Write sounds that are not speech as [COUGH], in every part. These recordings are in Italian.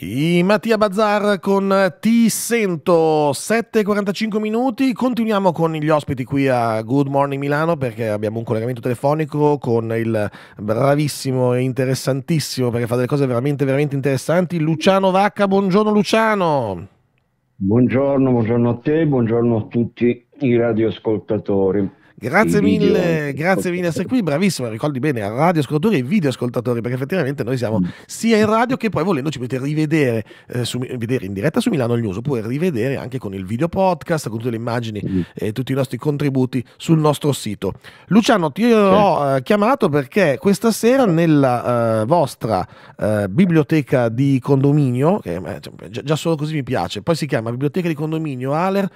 I Mattia Bazzar con Ti sento 7:45 minuti. Continuiamo con gli ospiti qui a Good Morning Milano perché abbiamo un collegamento telefonico con il bravissimo e interessantissimo perché fa delle cose veramente veramente interessanti Luciano Vacca. Buongiorno Luciano. Buongiorno, buongiorno a te, buongiorno a tutti i radioascoltatori. Grazie mille, grazie mille essere qui, bravissimo, ricordi bene a radio ascoltatori e video ascoltatori, perché effettivamente noi siamo mm. sia in radio che poi volendo ci potete rivedere eh, su, in diretta su Milano News, oppure rivedere anche con il video podcast, con tutte le immagini e mm. eh, tutti i nostri contributi sul nostro sito. Luciano, ti ho eh, chiamato perché questa sera nella eh, vostra eh, biblioteca di condominio, che eh, cioè, già solo così mi piace, poi si chiama Biblioteca di Condominio Aler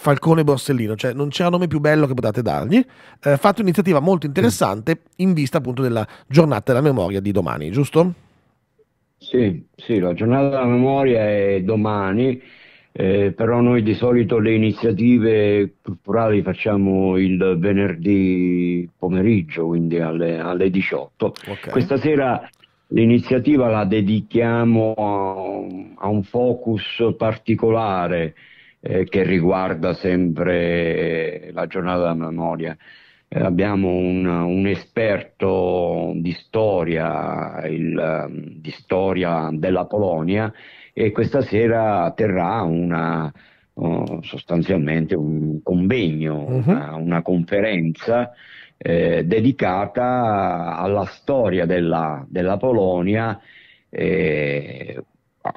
Falcone Borsellino, cioè non c'era nome più bello che potete dargli. Eh, fate un'iniziativa molto interessante in vista appunto della giornata della memoria di domani, giusto? Sì, sì, la giornata della memoria è domani, eh, però noi di solito le iniziative culturali facciamo il venerdì pomeriggio, quindi alle, alle 18. Okay. Questa sera l'iniziativa la dedichiamo a, a un focus particolare eh, che riguarda sempre eh, la giornata della memoria. Eh, abbiamo un, un, esperto di storia, il, ehm, di storia della Polonia e questa sera terrà una, oh, sostanzialmente un convegno, uh-huh. una, una, conferenza eh, dedicata alla storia della, della Polonia, eh,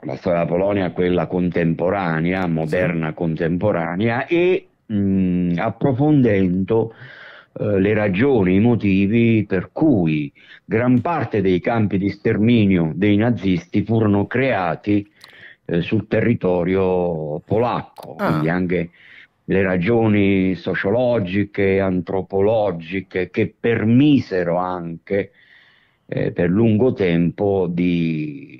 la storia della Polonia quella contemporanea, moderna sì. contemporanea e mh, approfondendo eh, le ragioni, i motivi per cui gran parte dei campi di sterminio dei nazisti furono creati eh, sul territorio polacco, ah. quindi anche le ragioni sociologiche, antropologiche che permisero anche eh, per lungo tempo di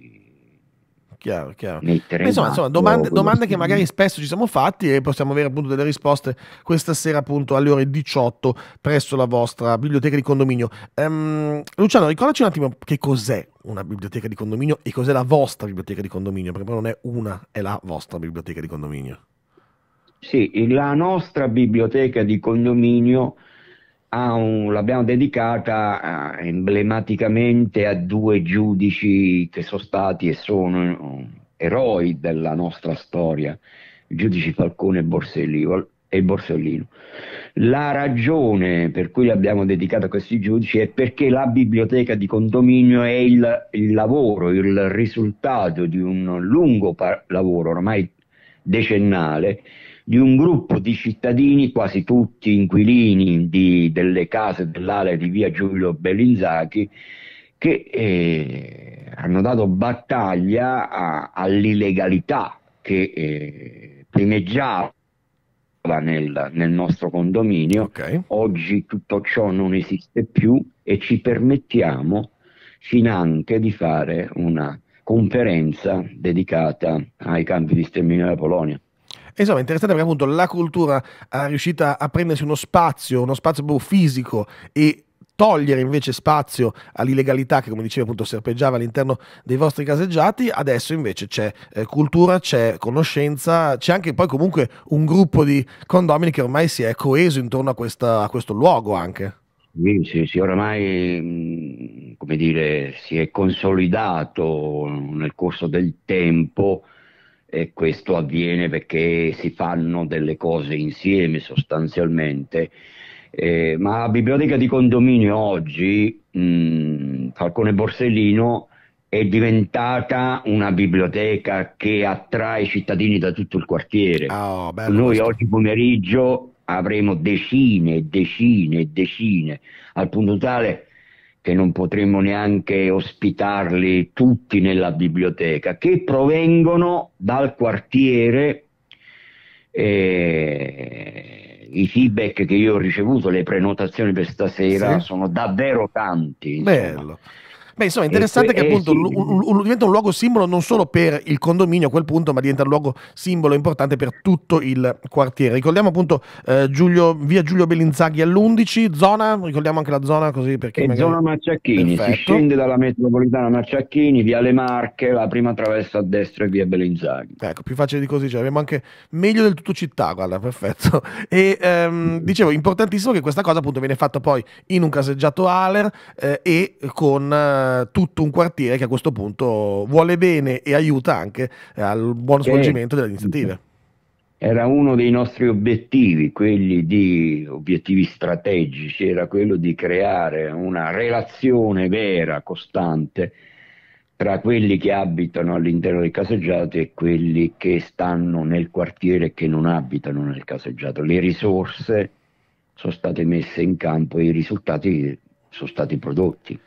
chiaro, chiaro. Mettere insomma, insomma domande, domande che magari spesso ci siamo fatti e possiamo avere appunto delle risposte questa sera appunto alle ore 18 presso la vostra biblioteca di condominio. Um, Luciano, ricordaci un attimo che cos'è una biblioteca di condominio e cos'è la vostra biblioteca di condominio, perché non è una, è la vostra biblioteca di condominio. Sì, la nostra biblioteca di condominio un, l'abbiamo dedicata eh, emblematicamente a due giudici che sono stati e sono eh, eroi della nostra storia, i giudici Falcone e Borsellino e Borsellino. La ragione per cui l'abbiamo dedicata a questi giudici è perché la biblioteca di condominio è il, il lavoro, il risultato di un lungo par- lavoro ormai decennale di un gruppo di cittadini, quasi tutti inquilini di, delle case dell'area di via Giulio Bellinzacchi, che eh, hanno dato battaglia a, all'illegalità che eh, primeggiava nel, nel, nostro condominio. Okay. Oggi tutto ciò non esiste più e ci permettiamo finanche di fare una conferenza dedicata ai campi di sterminio della Polonia. Insomma, interessante perché appunto la cultura eh, è riuscita a prendersi uno spazio, uno spazio proprio fisico e togliere invece spazio all'illegalità che come dicevo appunto serpeggiava all'interno dei vostri caseggiati, adesso invece c'è eh, cultura, c'è conoscenza, c'è anche poi comunque un gruppo di condomini che ormai si è coeso intorno a, questa, a questo luogo anche. Sì, sì, sì, oramai mm, come dire, si è consolidato nel corso del tempo e questo avviene perché si fanno delle cose insieme sostanzialmente. Eh, ma la biblioteca di condominio oggi, mh, mm, Falcone Borsellino, è diventata una biblioteca che attrae cittadini da tutto il quartiere. Ah, oh, Noi questo. oggi pomeriggio avremo decine e decine e decine, al punto tale che non potremmo neanche ospitarli tutti nella biblioteca, che provengono dal quartiere, eh, i feedback che io ho ricevuto, le prenotazioni per stasera sì. sono davvero tanti. Insomma. Bello. Beh, insomma, è interessante e, che appunto sì. diventa un luogo simbolo non solo per il condominio a quel punto, ma diventa un luogo simbolo importante per tutto il quartiere. Ricordiamo appunto eh, Giulio, via Giulio Bellinzaghi all'11, zona, ricordiamo anche la zona così perché... Magari... Zona Marciacchini, Perfetto. si scende dalla metropolitana Marciacchini, via Le Marche, la prima attraversa a destra e via Bellinzaghi. Ecco, più facile di così, cioè abbiamo anche meglio del tutto città, guarda, perfetto. E ehm, dicevo, importantissimo che questa cosa appunto viene fatta poi in un caseggiato Aller eh, e con eh, eh, tutto un quartiere che a questo punto vuole bene e aiuta anche eh, al buon svolgimento delle iniziative. Era uno dei nostri obiettivi, quelli di obiettivi strategici, era quello di creare una relazione vera, costante, tra quelli che abitano all'interno del caseggiato e quelli che stanno nel quartiere e che non abitano nel caseggiato. Le risorse sono state messe in campo e i risultati sono stati prodotti.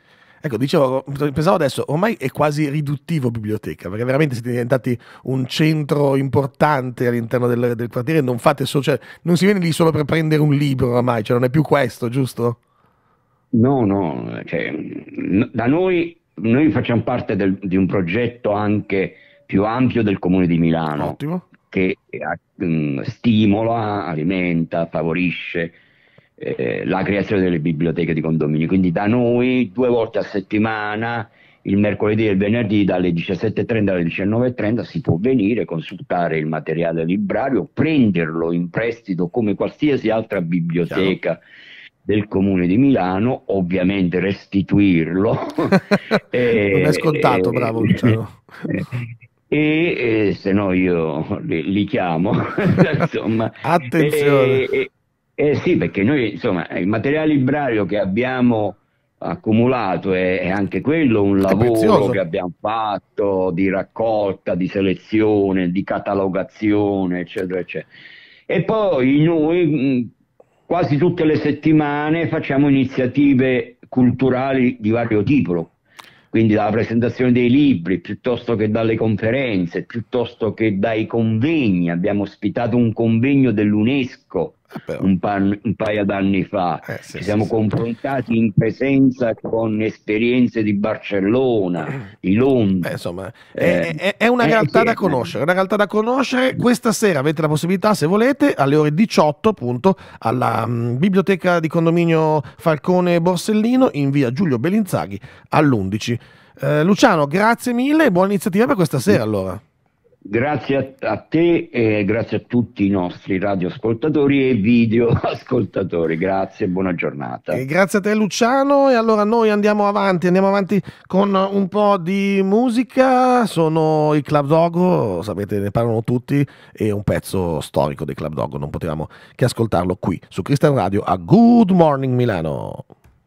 Ecco, dicevo, pensavo adesso, ormai è quasi riduttivo biblioteca, perché veramente siete diventati un centro importante all'interno del, del quartiere, non fate solo, cioè, non si viene lì solo per prendere un libro ormai, cioè non è più questo, giusto? No, no, cioè, no da noi, noi facciamo parte del, di un progetto anche più ampio del comune di Milano, Ottimo. che eh, stimola, alimenta, favorisce eh, la creazione delle biblioteche di condominio. Quindi da noi due volte a settimana, il mercoledì e il venerdì dalle 17.30 alle 19.30 si può venire, consultare il materiale librario, prenderlo in prestito come qualsiasi altra biblioteca. Ciao del comune di Milano, ovviamente restituirlo. [LAUGHS] e, eh, non è scontato, eh, eh, e, bravo Luciano. E, e, se no io li, li chiamo. [LAUGHS] Insomma, Attenzione. E, eh sì, perché noi, insomma, eh, il materiale librario che abbiamo accumulato è, è anche quello un lavoro che abbiamo fatto di raccolta, di selezione, di catalogazione, eccetera, eccetera. E poi noi mm, quasi tutte le settimane facciamo iniziative culturali di vario tipo, quindi dalla presentazione dei libri, piuttosto che dalle conferenze, piuttosto che dai convegni. Abbiamo ospitato un convegno dell'UNESCO eh, un, pan, un, paio d'anni fa. Eh, sì, Ci siamo sì, confrontati sì. in presenza con esperienze di Barcellona, di Londra. Eh, insomma, eh, è, è, una eh, realtà da eh. conoscere, una realtà da conoscere. Questa sera avete la possibilità, se volete, alle ore 18 appunto, alla mh, mm, biblioteca di condominio Falcone Borsellino in via Giulio Bellinzaghi all'11. Luciano, grazie mille e buona iniziativa per questa sera allora. Grazie a te e grazie a tutti i nostri radioascoltatori e videoascoltatori. Grazie e buona giornata. E grazie a te Luciano e allora noi andiamo avanti, andiamo avanti con un po' di musica. Sono i Club Dogo, sapete ne parlano tutti e un pezzo storico dei Club Dogo, non potevamo che ascoltarlo qui su Cristian Radio a Good Morning Milano.